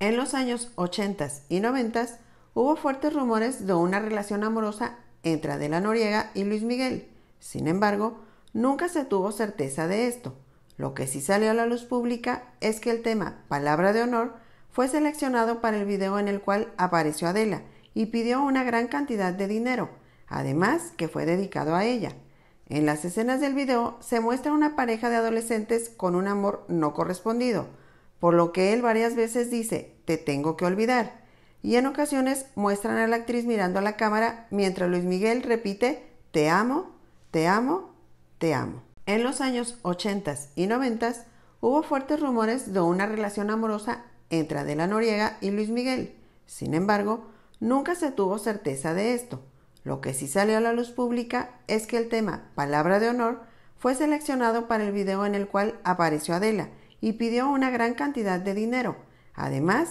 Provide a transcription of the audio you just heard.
En los años 80 y 90 hubo fuertes rumores de una relación amorosa entre Adela Noriega y Luis Miguel. Sin embargo, nunca se tuvo certeza de esto. Lo que sí salió a la luz pública es que el tema Palabra de Honor fue seleccionado para el video en el cual apareció Adela y pidió una gran cantidad de dinero, además que fue dedicado a ella. En las escenas del video se muestra una pareja de adolescentes con un amor no correspondido, por lo que él varias veces dice, te tengo que olvidar. Y en ocasiones muestran a la actriz mirando a la cámara mientras Luis Miguel repite, te amo, te amo, te amo. En los años 80 y 90 hubo fuertes rumores de una relación amorosa entre Adela Noriega y Luis Miguel. Sin embargo, nunca se tuvo certeza de esto. Lo que sí salió a la luz pública es que el tema Palabra de Honor fue seleccionado para el video en el cual apareció Adela y pidió una gran cantidad de dinero. Además,